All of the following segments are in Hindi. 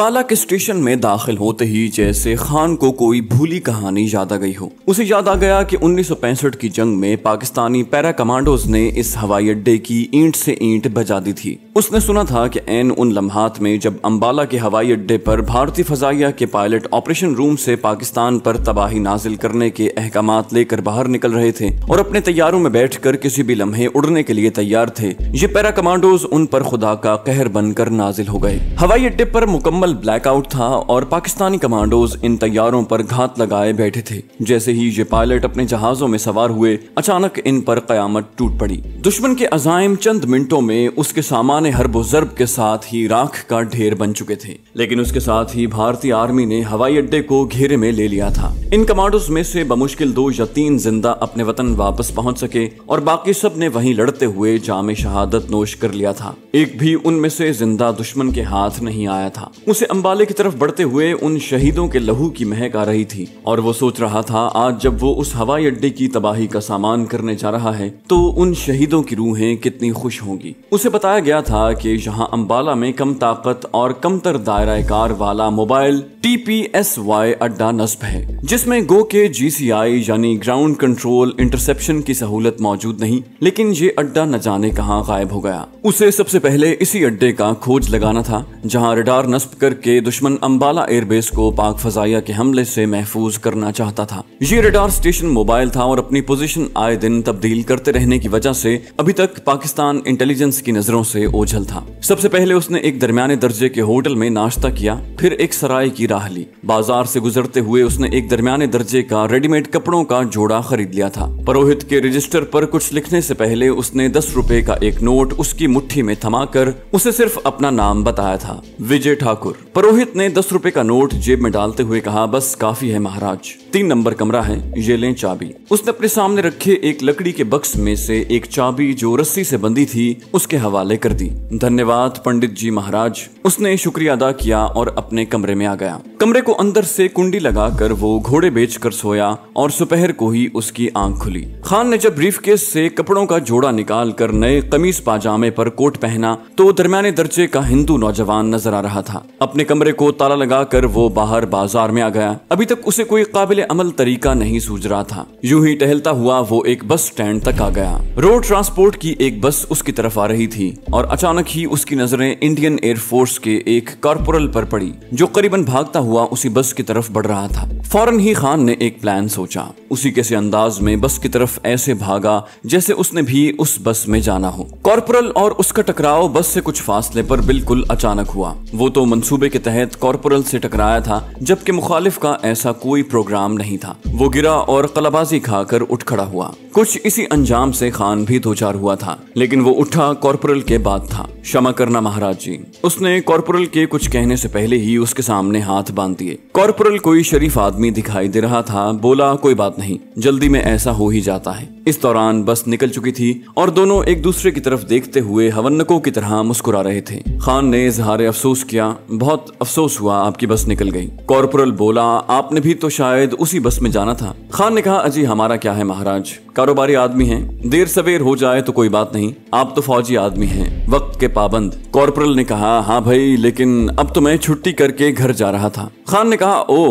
अम्बाला के स्टेशन में दाखिल होते ही जैसे खान को कोई भूली कहानी याद आ गई हो उसे याद आ गया कि 1965 की जंग में पाकिस्तानी पैरा कमांडोज ने इस हवाई अड्डे की ईंट से ईंट बजा दी थी उसने सुना था कि एन उन लम्हात में जब अम्बाला के हवाई अड्डे पर भारतीय फजाइया के पायलट ऑपरेशन रूम से पाकिस्तान पर तबाही नाजिल करने के अहकाम लेकर बाहर निकल रहे थे और अपने तैयारों में बैठ कर किसी भी लम्हे उड़ने के लिए तैयार थे ये पैरा कमांडोज उन पर खुदा का कहर बनकर नाजिल हो गए हवाई अड्डे पर मुकम्मल मुकम्मल ब्लैकआउट था और पाकिस्तानी कमांडोज इन तैयारों पर घात लगाए बैठे थे जैसे ही ये पायलट अपने जहाजों में सवार हुए अचानक इन पर कयामत टूट पड़ी दुश्मन के अजायम चंद मिनटों में उसके सामान हर जरब के साथ ही राख का ढेर बन चुके थे लेकिन उसके साथ ही भारतीय आर्मी ने हवाई अड्डे को घेरे में ले लिया था इन कमांडोज में से बमुश्किल दो या तीन जिंदा अपने वतन वापस पहुंच सके और बाकी सब ने वहीं लड़ते हुए जाम शहादत नोश कर लिया था एक भी उनमें से जिंदा दुश्मन के हाथ नहीं आया था उस से अम्बाले की तरफ बढ़ते हुए उन शहीदों के लहू की महक आ रही थी और वो सोच रहा था आज जब वो उस हवाई अड्डे की तबाही का सामान करने जा रहा है तो उन शहीदों की रूहें कितनी खुश होंगी उसे बताया गया था कि यहाँ अम्बाला में कम ताकत और कमतर दायरा कार वाला mobile T P S Y अड्डा नस्ब है जिसमे गो के जी सी आई यानी ग्राउंड कंट्रोल इंटरसेप्शन की सहूलत मौजूद नहीं लेकिन ये अड्डा न जाने कहाँ गायब हो गया उसे सबसे पहले इसी अड्डे का खोज लगाना था जहाँ रडार नस्ब करके दुश्मन अम्बाला एयरबेस को पाक फजाइया के हमले से महफूज करना चाहता था ये रेडार स्टेशन मोबाइल था और अपनी पोजीशन आए दिन तब्दील करते रहने की वजह से अभी तक पाकिस्तान इंटेलिजेंस की नजरों से ओझल था सबसे पहले उसने एक दरमियाने दर्जे के होटल में नाश्ता किया फिर एक सराय की राह ली बाजार से गुजरते हुए उसने एक दरमियाने दर्जे का रेडीमेड कपड़ों का जोड़ा खरीद लिया था परोहित के रजिस्टर पर कुछ लिखने से पहले उसने दस रुपए का एक नोट उसकी मुट्ठी में थमा कर उसे सिर्फ अपना नाम बताया था विजय ठाकुर ठाकुर पुरोहित ने दस रुपए का नोट जेब में डालते हुए कहा बस काफी है महाराज तीन नंबर कमरा है ये लें चाबी उसने अपने सामने रखे एक लकड़ी के बक्स में से एक चाबी जो रस्सी से बंधी थी उसके हवाले कर दी धन्यवाद पंडित जी महाराज उसने शुक्रिया अदा किया और अपने कमरे में आ गया कमरे को अंदर से कुंडी लगाकर वो घोड़े बेच कर सोया और सुपहर को ही उसकी आंख खुली खान ने जब ब्रीफ केस से कपड़ों का जोड़ा निकाल कर नए कमीज पाजामे पर कोट पहना तो दरमियाने दर्जे का हिंदू नौजवान नजर आ रहा था अपने कमरे को ताला लगाकर वो बाहर बाजार में आ गया अभी तक उसे कोई काबिल अमल तरीका नहीं सूझ रहा था यूं ही टहलता हुआ वो एक बस स्टैंड तक आ गया रोड ट्रांसपोर्ट की एक बस उसकी तरफ आ रही थी और अचानक ही उसकी नजरें इंडियन एयरफोर्स के एक कारपोरल पर पड़ी जो करीबन भागता हुआ उसी बस की तरफ बढ़ रहा था फौरन ही खान ने एक प्लान सोचा उसी कैसे अंदाज में बस की तरफ ऐसे भागा जैसे उसने भी उस बस में जाना हो कॉर्पोरल और उसका टकराव बस से कुछ फासले पर बिल्कुल अचानक हुआ वो तो मंसूब मंसूबे के तहत कॉरपोरल से टकराया था जबकि मुखालिफ का ऐसा कोई प्रोग्राम नहीं था वो गिरा और कलाबाजी खाकर उठ खड़ा हुआ कुछ इसी अंजाम से खान भी दो चार हुआ था लेकिन वो उठा कॉरपोरल के बाद था क्षमा करना महाराज जी उसने कॉर्पोरल के कुछ कहने से पहले ही उसके सामने हाथ बांध दिए कॉर्पोरल कोई शरीफ आदमी दिखाई दे रहा था बोला कोई बात नहीं जल्दी में ऐसा हो ही जाता है इस दौरान बस निकल चुकी थी और दोनों एक दूसरे की तरफ देखते हुए हवनकों की तरह मुस्कुरा रहे थे खान ने इजहार अफसोस किया बहुत अफसोस हुआ आपकी बस निकल गई कॉर्पोरल बोला आपने भी तो शायद उसी बस में जाना था खान ने कहा अजी हमारा क्या है महाराज कारोबारी आदमी है देर सवेर हो जाए तो कोई बात नहीं आप तो फौजी आदमी है वक्त के पाबंद कॉर्पोरल ने कहा हाँ हाँ भाई लेकिन अब तो मैं छुट्टी करके घर जा रहा था खान ने कहा ओ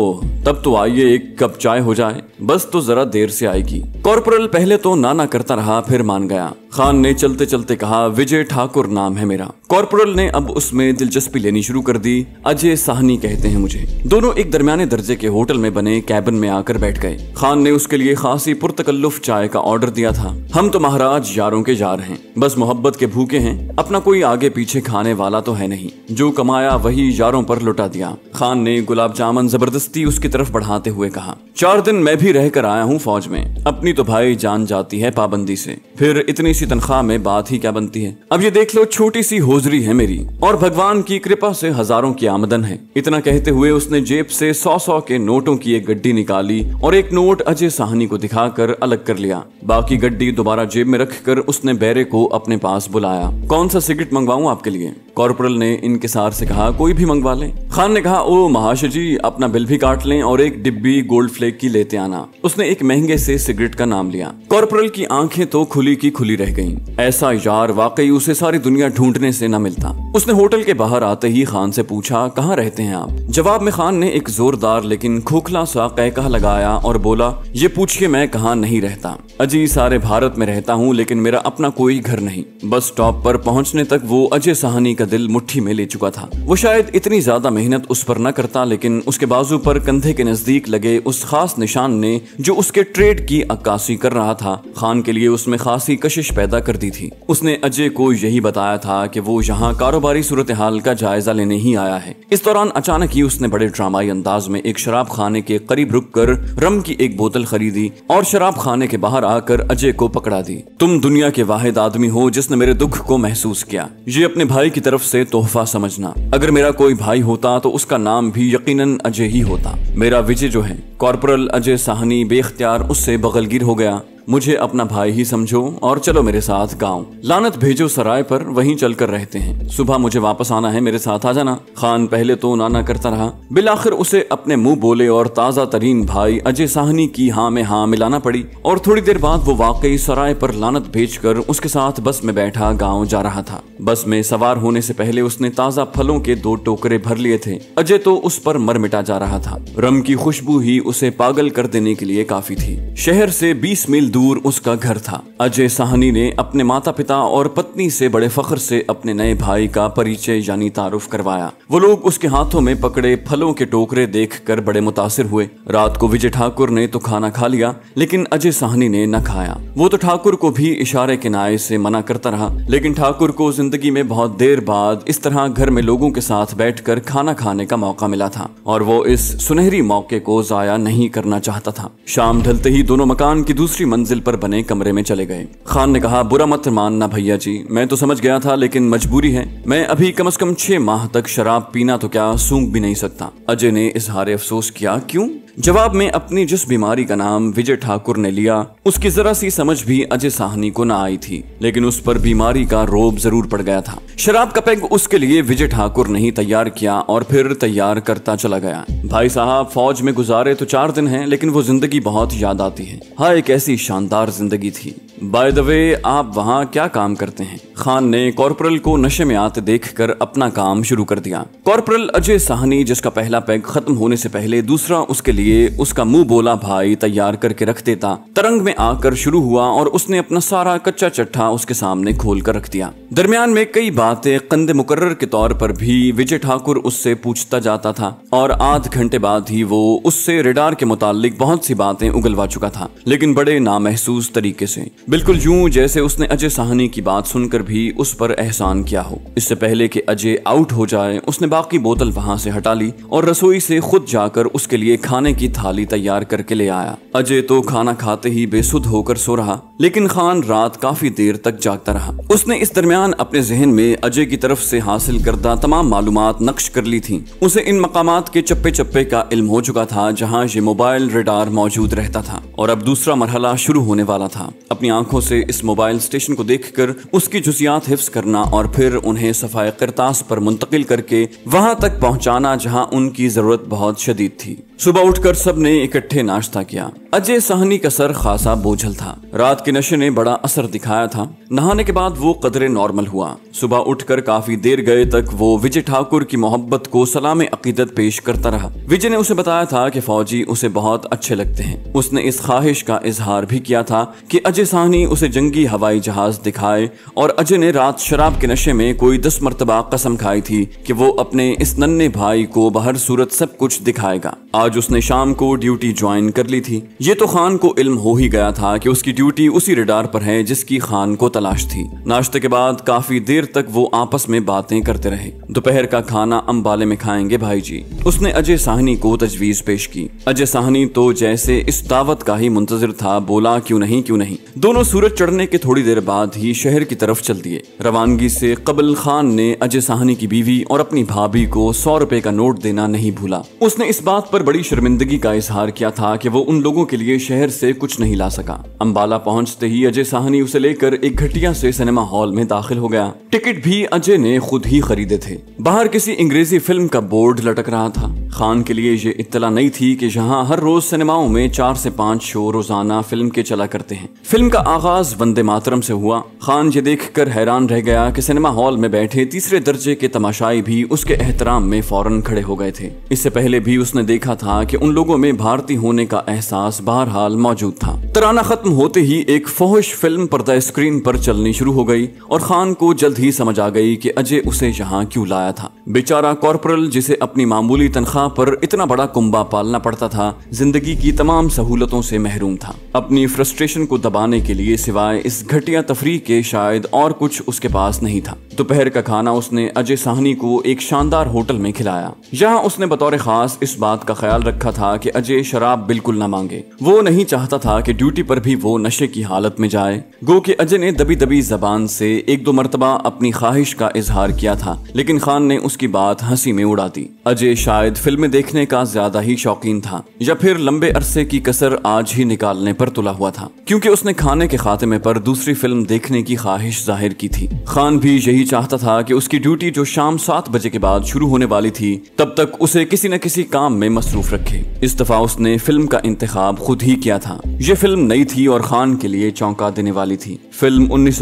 तब तो आइए एक कप चाय हो जाए बस तो जरा देर से आएगी कॉर्पोरल पहले तो नाना करता रहा फिर मान गया खान ने चलते चलते कहा विजय ठाकुर नाम है मेरा कॉर्पोरल ने अब उसमें दिलचस्पी लेनी शुरू कर दी अजय साहनी कहते हैं मुझे दोनों एक दरमियाने दर्जे के होटल में बने कैबिन में आकर बैठ गए खान ने उसके लिए खासी पुरतकल्लुफ चाय का ऑर्डर दिया था हम तो महाराज यारों के जार हैं बस मोहब्बत के भूखे हैं अपना कोई आगे पीछे खाने वाला तो है नहीं जो कमाया वही यारों पर लुटा दिया खान ने गुलाब जामुन जबरदस्ती उसकी तरफ बढ़ाते हुए कहा चार दिन मैं भी भी रहकर आया हूँ फौज में अपनी तो भाई जान जाती है पाबंदी से फिर इतनी सी तनख्वाह में बात ही क्या बनती है अब ये देख लो छोटी सी होजरी है मेरी और भगवान की कृपा से हजारों की आमदन है इतना कहते हुए उसने जेब से सौ सौ के नोटों की एक गड्डी निकाली और एक नोट अजय साहनी को दिखाकर अलग कर लिया बाकी गड्डी दोबारा जेब में रखकर उसने बैरे को अपने पास बुलाया कौन सा सिगरेट मंगवाऊं आपके लिए कॉर्पोरल ने इनकिसार से कहा कोई भी मंगवा लें खान ने कहा ओ महाशय जी अपना बिल भी काट लें और एक डिब्बी गोल्ड फ्लेक की लेते आना जाना उसने एक महंगे से सिगरेट का नाम लिया कॉर्पोरल की आंखें तो खुली की खुली रह गईं। ऐसा यार वाकई उसे सारी दुनिया ढूंढने से न मिलता उसने होटल के बाहर आते ही खान से पूछा कहाँ रहते हैं आप जवाब में खान ने एक जोरदार लेकिन खोखला सा कह लगाया और बोला ये पूछिए मैं कहाँ नहीं रहता अजी सारे भारत में रहता हूँ लेकिन मेरा अपना कोई घर नहीं बस स्टॉप पर पहुँचने तक वो अजय साहनी का दिल मुट्ठी में ले चुका था वो शायद इतनी ज्यादा मेहनत उस पर न करता लेकिन उसके बाजू पर कंधे के नजदीक लगे उस खास निशान ने ने जो उसके ट्रेड की अक्कासी कर रहा था खान के लिए उसमें खासी कशिश पैदा कर दी थी उसने अजय को यही बताया था कि वो यहाँ कारोबारी सूरत हाल का जायजा लेने ही आया है इस दौरान अचानक ही उसने बड़े ड्रामाई अंदाज में एक शराब खाने के करीब रुक कर रम की एक बोतल खरीदी और शराब खाने के बाहर आकर अजय को पकड़ा दी तुम दुनिया के वाहिद आदमी हो जिसने मेरे दुख को महसूस किया ये अपने भाई की तरफ से तोहफा समझना अगर मेरा कोई भाई होता तो उसका नाम भी यकीनन अजय ही होता मेरा विजय जो है कॉर्पोरल अजय साहब आहनी बेख्तियार उससे बगलगिर हो गया मुझे अपना भाई ही समझो और चलो मेरे साथ गाँव लानत भेजो सराय पर वहीं चलकर रहते हैं सुबह मुझे वापस आना है मेरे साथ आ जाना खान पहले तो नाना करता रहा बिलाखिर उसे अपने मुंह बोले और ताजा तरीन भाई अजय साहनी की हाँ में हाँ मिलाना पड़ी और थोड़ी देर बाद वो वाकई सराय पर लानत कर उसके साथ बस में बैठा गाँव जा रहा था बस में सवार होने से पहले उसने ताजा फलों के दो टोकरे भर लिए थे अजय तो उस पर मर मिटा जा रहा था रम की खुशबू ही उसे पागल कर देने के लिए काफी थी शहर से बीस मील दूर उसका घर था अजय साहनी ने अपने माता पिता और पत्नी से बड़े फख्र से अपने नए भाई का परिचय यानी तारुफ करवाया वो लोग उसके हाथों में पकड़े फलों के टोकरे देख कर बड़े मुतासर हुए रात को विजय ठाकुर ने तो खाना खा लिया लेकिन अजय साहनी ने न खाया वो तो ठाकुर को भी इशारे के नाये से मना करता रहा लेकिन ठाकुर को जिंदगी में बहुत देर बाद इस तरह घर में लोगों के साथ बैठ खाना खाने का मौका मिला था और वो इस सुनहरी मौके को जाया नहीं करना चाहता था शाम ढलते ही दोनों मकान की दूसरी मंजिल मंजिल पर बने कमरे में चले गए खान ने कहा बुरा मत मानना भैया जी मैं तो समझ गया था लेकिन मजबूरी है मैं अभी कम अज कम छह माह तक शराब पीना तो क्या सूंघ भी नहीं सकता अजय ने इजहार अफसोस किया क्यूँ जवाब में अपनी जिस बीमारी का नाम विजय ठाकुर ने लिया उसकी जरा सी समझ भी अजय साहनी को न आई थी लेकिन उस पर बीमारी का रोब जरूर पड़ गया था शराब का पैग उसके लिए विजय ठाकुर ने ही तैयार किया और फिर तैयार करता चला गया भाई साहब फौज में गुजारे तो चार दिन है लेकिन वो जिंदगी बहुत याद आती है हाँ एक ऐसी शानदार जिंदगी थी बाय द वे आप वहाँ क्या काम करते हैं खान ने कॉर्पोरल को नशे में आते देखकर अपना काम शुरू कर दिया कॉर्पोरल अजय साहनी जिसका पहला पैग खत्म होने से पहले दूसरा उसके लिए उसका मुंह बोला भाई तैयार करके रख देता तरंग में आकर शुरू हुआ और उसने अपना सारा कच्चा चट्टा उसके सामने खोल कर रख दिया दरमियान में कई बातें कंद मुकर्र के तौर पर भी विजय ठाकुर उससे पूछता जाता था और आध घंटे बाद ही वो उससे रिडार के मुतालिक बहुत सी बातें उगलवा चुका था लेकिन बड़े नामहसूस तरीके से बिल्कुल यूं जैसे उसने अजय साहनी की बात सुनकर भी उस पर एहसान किया हो इससे पहले कि अजय आउट हो जाए उसने बाकी बोतल वहां से हटा ली और रसोई से खुद जाकर उसके लिए खाने की थाली तैयार करके ले आया अजय तो खाना खाते ही बेसुध होकर सो रहा लेकिन खान रात काफी देर तक जागता रहा उसने इस दरमियान अपने जहन में अजय की तरफ से हासिल करदा तमाम मालूम नक्श कर ली थी उसे इन मकाम के चप्पे चप्पे का इल्म हो चुका था जहाँ ये मोबाइल रेडार मौजूद रहता था और अब दूसरा मरहला शुरू होने वाला था अपनी आंखों से इस मोबाइल स्टेशन को देखकर उसकी जुजियात हिफ्स करना और फिर उन्हें सफाई करतास पर मुंतकिल करके वहां तक पहुंचाना जहां उनकी ज़रूरत बहुत शदीद थी सुबह उठकर सब ने इकट्ठे नाश्ता किया अजय सहनी का सर खासा बोझल था रात के नशे ने बड़ा असर दिखाया था नहाने के बाद वो कदरे नॉर्मल हुआ सुबह उठकर काफी देर गए तक वो विजय ठाकुर की मोहब्बत को सलाम अकीदत पेश करता रहा विजय ने उसे बताया था कि फौजी उसे बहुत अच्छे लगते हैं उसने इस ख्वाहिश का इजहार भी किया था कि अजय साहनी उसे जंगी हवाई जहाज दिखाए और अजय ने रात शराब के नशे में कोई दस मरतबा कसम खाई थी की वो अपने इस नन्हे भाई को बहर सूरत सब कुछ दिखाएगा आज उसने शाम को ड्यूटी ज्वाइन कर ली थी ये तो खान को इल्म हो ही गया था कि उसकी ड्यूटी उसी रिडार पर है जिसकी खान को तलाश थी नाश्ते के बाद काफी देर तक वो आपस में बातें करते रहे दोपहर का खाना अम्बाले में खाएंगे भाई जी उसने अजय साहनी को तजवीज पेश की अजय साहनी तो जैसे इस दावत का ही मुंतजर था बोला क्यूँ नहीं क्यूँ नहीं दोनों सूरज चढ़ने के थोड़ी देर बाद ही शहर की तरफ चल दिए रवानगी से कबल खान ने अजय साहनी की बीवी और अपनी भाभी को सौ रुपए का नोट देना नहीं भूला उसने इस बात पर बड़ी बड़ी शर्मिंदगी का इजहार किया था कि वो उन लोगों के लिए शहर से कुछ नहीं ला सका अम्बाला पहुंचते ही अजय साहनी उसे लेकर एक घटिया से सिनेमा हॉल में दाखिल हो गया टिकट भी अजय ने खुद ही खरीदे थे बाहर किसी अंग्रेजी फिल्म का बोर्ड लटक रहा था खान के लिए ये इतला नहीं थी कि जहाँ हर रोज सिनेमाओं में चार से पाँच शो रोजाना फिल्म के चला करते हैं फिल्म का आगाज वंदे मातरम से हुआ खान ये देख कर हैरान रह गया कि सिनेमा हॉल में बैठे तीसरे दर्जे के तमाशाई भी उसके एहतराम में फौरन खड़े हो गए थे इससे पहले भी उसने देखा था था कि उन लोगों में भारतीय होने का एहसास बहरहाल मौजूद था तराना खत्म होते ही एक फोहश फिल्म पर्दा स्क्रीन पर चलनी शुरू हो गई और खान को जल्द ही समझ आ गई कि अजय उसे यहाँ क्यों लाया था बेचारा कॉर्पोरल जिसे अपनी मामूली तनख्वाह पर इतना बड़ा कुंबा पालना पड़ता था जिंदगी की तमाम सहूलतों से महरूम था अपनी फ्रस्ट्रेशन को दबाने के लिए सिवाय इस घटिया तफरी के शायद और कुछ उसके पास नहीं था दोपहर का खाना उसने अजय साहनी को एक शानदार होटल में खिलाया यहाँ उसने बतौर खास इस बात का ख्याल रखा था कि अजय शराब बिल्कुल न मांगे वो नहीं चाहता था कि ड्यूटी पर भी वो नशे की हालत में जाए गो कि अजय ने दबी दबी जबान से एक दो मरतबा अपनी ख्वाहिश का इजहार किया था लेकिन खान ने उसकी बात हंसी में उड़ा दी अजय शायद फिल्में देखने का ज्यादा ही शौकीन था या फिर लंबे अरसे की कसर आज ही निकालने पर तुला हुआ था क्योंकि उसने खाने के खात्मे पर दूसरी फिल्म देखने की ख्वाहिश जाहिर की थी खान भी यही चाहता था कि उसकी ड्यूटी जो शाम सात बजे के बाद शुरू होने वाली थी तब तक उसे किसी न किसी काम में मसरूफ रखे इस दफा उसने फिल्म का इंतजाम खुद ही किया था ये फिल्म नई थी और खान के लिए चौंका देने वाली थी फिल्म उन्नीस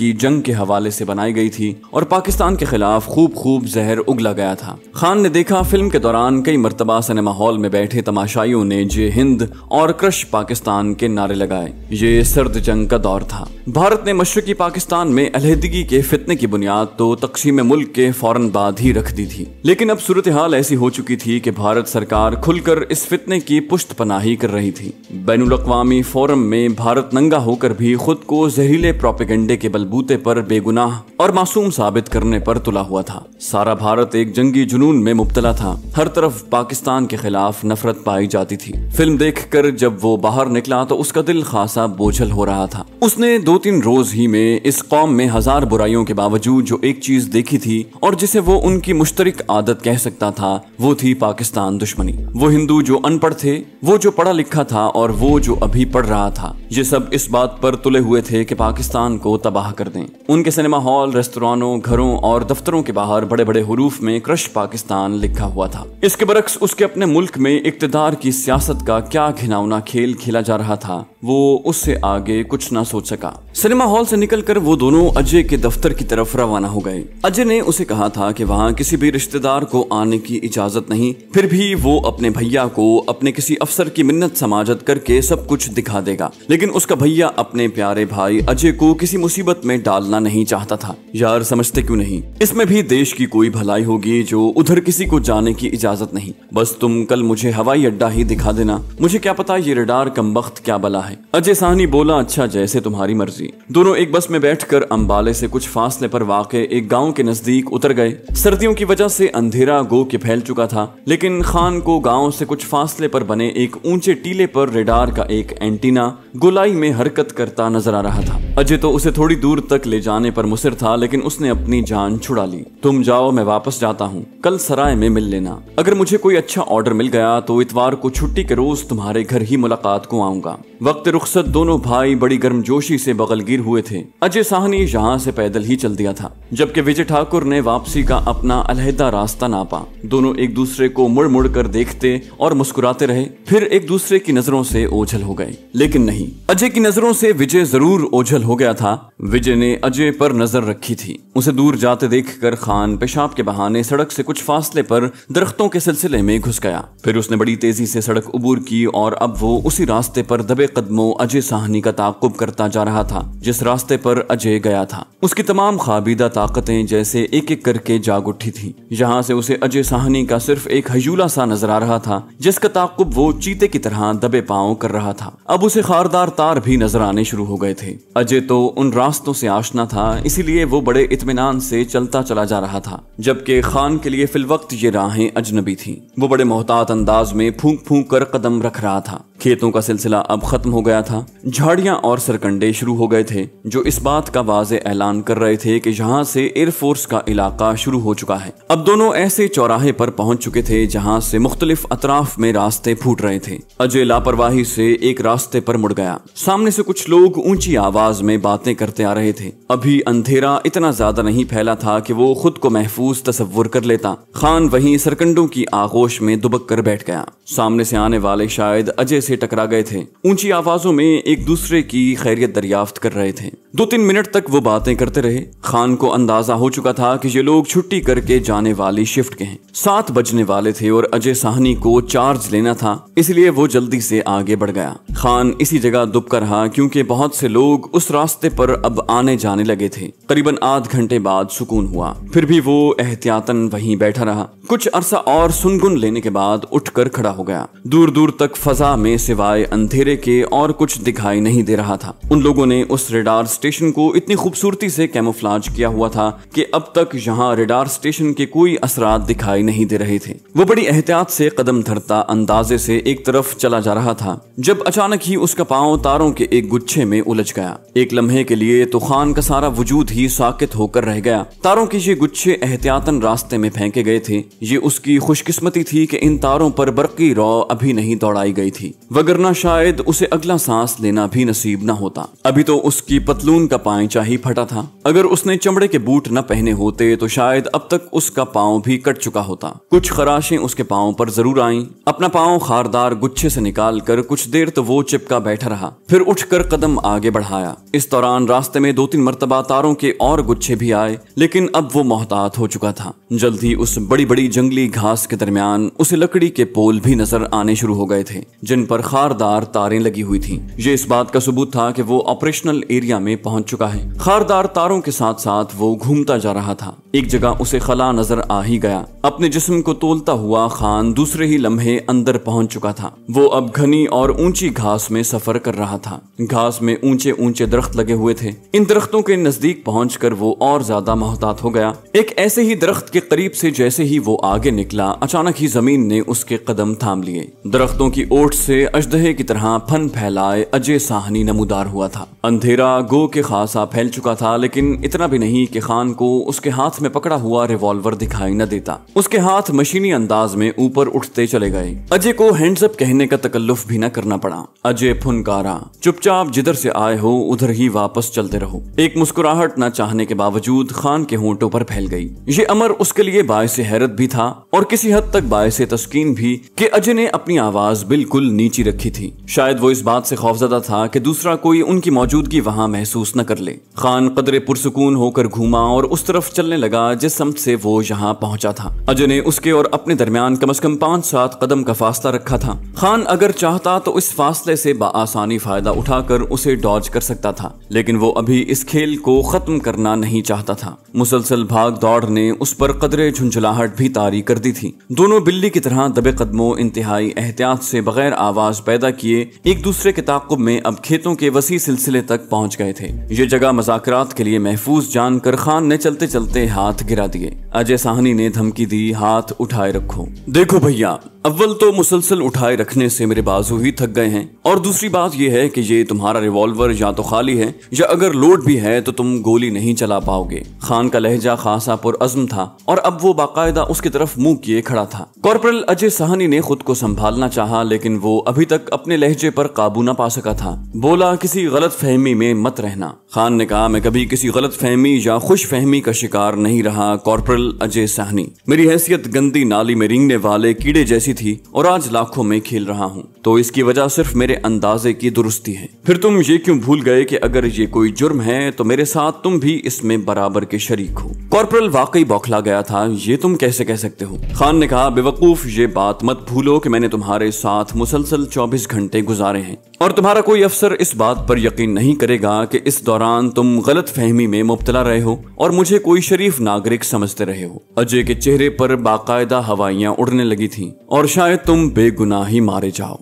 की जंग के हवाले से बनाई गई थी और पाकिस्तान के खिलाफ खूब खूब जहर उगला गया था खान ने देखा फिल्म के दौरान कई मरतबा सिनेमा हॉल में बैठे तमाशाइयों ने जय हिंद और क्रश पाकिस्तान के नारे लगाए ये सर्द जंग का दौर था भारत ने मशरकी पाकिस्तान में अलहदगी के फितने की बुनियाद तो तकसीम मुल्क के फौरन बाद ही रख दी थी लेकिन अब सूरत हाल ऐसी हो चुकी थी कि भारत सरकार खुलकर इस फितने की पुश्त पनाही कर रही थी बैन अवी फोरम में भारत नंगा होकर भी खुद को जहरीले प्रोपेगेंडे के बलबूते पर बेगुनाह और मासूम साबित करने पर तुला हुआ था सारा भारत एक जंगी जुनून में मुबतला था हर तरफ पाकिस्तान के खिलाफ नफरत पाई जाती थी फिल्म कर जब वो बाहर निकला तो उसका दिल खासा बोझल हो रहा था उसने दो तीन रोज ही में इस कौम में हजार बुराइयों के बावजूद बावजूद जो एक चीज देखी थी और जिसे वो उनकी मुश्तरक आदत कह सकता था वो थी पाकिस्तान दुश्मनी वो हिंदू जो अनपढ़ थे वो जो पढ़ा लिखा था और वो जो अभी पढ़ रहा था ये सब इस बात पर तुले हुए थे कि पाकिस्तान को तबाह कर दें उनके सिनेमा हॉल रेस्तोरानों घरों और दफ्तरों के बाहर बड़े बड़े हरूफ में क्रश पाकिस्तान लिखा हुआ था इसके बरक्स उसके अपने मुल्क में इकतदार की सियासत का क्या घिनौना खेल खेला जा रहा था वो उससे आगे कुछ ना सोच सका सिनेमा हॉल से निकलकर वो दोनों अजय के दफ्तर की तरफ तरफ रवाना हो गए अजय ने उसे कहा था कि वहाँ किसी भी रिश्तेदार को आने की इजाजत नहीं फिर भी वो अपने भैया को अपने किसी अफसर की मिन्नत समाजत करके सब कुछ दिखा देगा लेकिन उसका भैया अपने प्यारे भाई अजय को किसी मुसीबत में डालना नहीं चाहता था यार समझते क्यों नहीं इसमें भी देश की कोई भलाई होगी जो उधर किसी को जाने की इजाजत नहीं बस तुम कल मुझे हवाई अड्डा ही दिखा देना मुझे क्या पता ये रेडार कम क्या बला है अजय साहनी बोला अच्छा जैसे तुम्हारी मर्जी दोनों एक बस में बैठकर अंबाले से कुछ फासले पर पर वाक़ एक गांव के नज़दीक उतर गए सर्दियों की वजह से अंधेरा गो के फैल चुका था लेकिन खान को गांव से कुछ फासले पर बने एक ऊंचे टीले पर रेडार का एक एंटीना गोलाई में हरकत करता नजर आ रहा था अजय तो उसे थोड़ी दूर तक ले जाने पर मुसर था लेकिन उसने अपनी जान छुड़ा ली तुम जाओ मैं वापस जाता हूँ कल सराय में मिल लेना अगर मुझे कोई अच्छा ऑर्डर मिल गया तो इतवार को छुट्टी के रोज तुम्हारे घर ही मुलाकात को आऊंगा वक्त रुख्सत दोनों भाई बड़ी गर्मजोशी से बगलगीर हुए थे अजय साहनी यहाँ से पैदल ही चल दिया दिया था जबकि विजय ठाकुर ने वापसी का अपना अलहदा रास्ता नापा दोनों एक दूसरे को मुड़ मुड़ कर देखते और मुस्कुराते रहे फिर एक दूसरे की नजरों से ओझल हो गए लेकिन नहीं अजय की नजरों से विजय जरूर ओझल हो गया था विजय ने अजय पर नजर रखी थी उसे दूर जाते देखकर खान पेशाब के बहाने सड़क से कुछ फासले पर दरख्तों के सिलसिले में घुस गया फिर उसने बड़ी तेजी से सड़क उबूर की और अब वो उसी रास्ते पर दबे कदमों अजय साहनी का ताकुब करता जा रहा था जिस रास्ते पर अजय गया था उसकी तमाम खार आबिदा ताकतें जैसे एक एक करके जाग उठी थी यहाँ से उसे अजय साहनी का सिर्फ एक हजूला सा नजर आ रहा था जिसका ताकुब वो चीते की तरह दबे पाओ कर रहा था अब उसे खारदार तार भी नजर आने शुरू हो गए थे अजय तो उन रास्तों से आशना था इसीलिए वो बड़े इतमान से चलता चला जा रहा था जबकि खान के लिए फिलवक्त ये राहें अजनबी थी वो बड़े मोहतात अंदाज में फूक फूक कर कदम रख रहा था खेतों का सिलसिला अब खत्म हो गया था झाड़ियां और सरकंडे शुरू हो गए थे जो इस बात का वाज ऐलान कर रहे थे कि यहाँ से एयरफोर्स का इलाका शुरू हो चुका है अब दोनों ऐसे चौराहे पर पहुंच चुके थे जहाँ से मुख्तलिफ अतराफ में रास्ते फूट रहे थे अजय लापरवाही से एक रास्ते पर मुड़ गया सामने से कुछ लोग ऊंची आवाज में बातें करते आ रहे थे अभी अंधेरा इतना ज्यादा नहीं फैला था की वो खुद को महफूज तस्वुर कर लेता खान वही सरकंडों की आगोश में दुबक कर बैठ गया सामने से आने वाले शायद अजय से टकरा गए थे ऊंची आवाजों में एक दूसरे की खैरियत दरियाफ्त कर रहे थे दो तीन मिनट तक वो बातें करते रहे खान को अंदाजा हो चुका था कि ये लोग छुट्टी करके जाने वाली शिफ्ट के हैं सात बजने वाले थे और अजय साहनी को चार्ज लेना था इसलिए वो जल्दी से आगे बढ़ गया खान इसी जगह दुबका रहा क्योंकि बहुत से लोग उस रास्ते पर अब आने जाने लगे थे करीबन आध घंटे बाद सुकून हुआ फिर भी वो एहतियातन वहीं बैठा रहा कुछ अरसा और सुनगुन लेने के बाद उठकर खड़ा हो गया दूर दूर तक फजा में सिवाय अंधेरे के और कुछ दिखाई नहीं दे रहा था उन लोगों ने उस रेडार स्टेशन को इतनी खूबसूरती से कैमोफ्लाज किया हुआ था कि अब तक यहाँ रेडार स्टेशन के कोई असरात दिखाई नहीं दे रहे थे वो बड़ी एहतियात से कदम धरता अंदाजे से एक तरफ चला जा रहा था जब अचानक ही उसका पांव तारों के एक गुच्छे में उलझ गया एक लम्हे के लिए तूफान तो का सारा वजूद ही साकित होकर रह गया तारों के ये गुच्छे एहतियातन रास्ते में फेंके गए थे ये उसकी खुशकिस्मती थी कि इन तारों पर बरकी रॉ अभी नहीं दौड़ाई गई थी वगरना शायद उसे अगला सांस लेना भी नसीब ना होता अभी तो उसकी पतलून का पाइचा ही फटा था अगर उसने चमड़े के बूट न पहने होते तो शायद अब तक उसका पाँव भी कट चुका होता कुछ खराशें उसके पाँव पर जरूर आईं अपना पाँव खारदार गुच्छे से निकाल कर कुछ देर तो वो चिपका बैठा रहा फिर उठकर कदम आगे बढ़ाया इस दौरान रास्ते में दो तीन मरतबा तारों के और गुच्छे भी आए लेकिन अब वो मोहतात हो चुका था जल्द ही उस बड़ी बड़ी जंगली घास के दरमियान उसे लकड़ी के पोल भी नजर आने शुरू हो गए थे जिन पर पर खारदार तारें लगी हुई थी ये इस बात का सबूत था कि वो ऑपरेशनल एरिया में पहुंच चुका है खारदार तारों के साथ साथ वो घूमता जा रहा था एक जगह उसे खला नजर आ ही गया अपने जिस्म को तोलता हुआ खान दूसरे ही लम्हे अंदर पहुंच चुका था वो अब घनी और ऊंची घास में सफर कर रहा था घास में ऊंचे ऊंचे दरख्त लगे हुए थे इन दरख्तों के नजदीक पहुँच कर वो और ज्यादा मोहतात हो गया एक ऐसे ही दरख्त के करीब से जैसे ही वो आगे निकला अचानक ही जमीन ने उसके कदम थाम लिए दरख्तों की ओट से अजदहे की तरह फन फैलाए अजय साहनी नमूदार हुआ था अंधेरा गो के खासा फैल चुका था लेकिन इतना भी नहीं कि खान को उसके हाथ में पकड़ा हुआ रिवॉल्वर दिखाई न देता उसके हाथ मशीनी अंदाज में ऊपर उठते चले गए अजय को हैंडसअप कहने का तकल्लुफ भी न करना पड़ा अजय फुनकारा चुपचाप जिधर से आए हो उधर ही वापस चलते रहो एक मुस्कुराहट न चाहने के बावजूद खान के होटो पर फैल गई ये अमर उसके लिए बायस हैरत भी था और किसी हद तक बायस तस्किन भी कि अजय ने अपनी आवाज बिल्कुल नीचे खींची रखी थी शायद वो इस बात से खौफजदा था कि दूसरा कोई उनकी मौजूदगी वहां महसूस न कर ले खान कदरे पुरसकून होकर घूमा और उस तरफ चलने लगा जिस समत से वो यहाँ पहुंचा था अजय ने उसके और अपने दरमियान कम अज कम पांच सात कदम का फासला रखा था खान अगर चाहता तो इस फासले से बसानी फायदा उठाकर उसे डॉज कर सकता था लेकिन वो अभी इस खेल को खत्म करना नहीं चाहता था मुसलसल भाग दौड़ ने उस पर कदरे झुंझुलाहट भी तारी कर दी थी दोनों बिल्ली की तरह दबे कदमों इंतहाई एहतियात से बगैर आवाज आवाज पैदा किए एक दूसरे के ताकुब में अब खेतों के वसी सिलसिले तक पहुंच गए थे ये जगह मजाकरात के लिए महफूज जानकर खान ने चलते चलते हाथ गिरा दिए अजय साहनी ने धमकी दी हाथ उठाए रखो देखो भैया अव्वल तो मुसलसल उठाए रखने से मेरे बाजू ही थक गए हैं और दूसरी बात यह है कि ये तुम्हारा रिवॉल्वर या तो खाली है या अगर लोड भी है तो तुम गोली नहीं चला पाओगे खान का लहजा खासा पर अजम था और अब वो बाकायदा उसकी तरफ मुंह किए खड़ा था कॉर्पोरल अजय सहनी ने खुद को संभालना चाहा लेकिन वो अभी तक अपने लहजे पर काबू ना पा सका था बोला किसी गलत फहमी में मत रहना खान ने कहा मैं कभी किसी गलत फहमी या खुश फहमी का शिकार नहीं रहा कॉर्पोरल अजय साहनी मेरी हैसियत गंदी नाली में रिंगने वाले कीड़े जैसी थी और आज लाखों में खेल रहा हूँ तो इसकी वजह सिर्फ मेरे अंदाजे की दुरुस्ती है फिर तुम ये क्यों भूल गए कि अगर ये कोई जुर्म है तो मेरे साथ तुम भी इसमें बराबर के शरीक हो कॉर्पोरल वाकई बौखला गया था ये तुम कैसे कह सकते हो खान ने कहा बेवकूफ ये बात मत भूलो कि मैंने तुम्हारे साथ मुसलसल टोटल 24 घंटे गुजारे हैं और तुम्हारा कोई अफसर इस बात पर यकीन नहीं करेगा कि इस दौरान तुम गलत फहमी में मुबतला रहे हो और मुझे कोई शरीफ नागरिक समझते रहे हो अजय के चेहरे पर बाकायदा हवाइयाँ उड़ने लगी थी और शायद तुम बेगुनाह ही मारे जाओ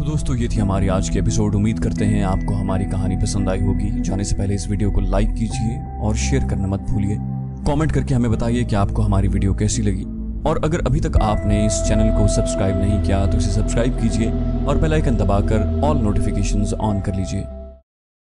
तो दोस्तों ये थी हमारी आज की एपिसोड उम्मीद करते हैं आपको हमारी कहानी पसंद आई होगी जाने से पहले इस वीडियो को लाइक कीजिए और शेयर करना मत भूलिए कमेंट करके हमें बताइए कि आपको हमारी वीडियो कैसी लगी और अगर अभी तक आपने इस चैनल को सब्सक्राइब नहीं किया तो इसे सब्सक्राइब कीजिए और बेल आइकन दबाकर ऑल नोटिफिकेशंस ऑन कर लीजिए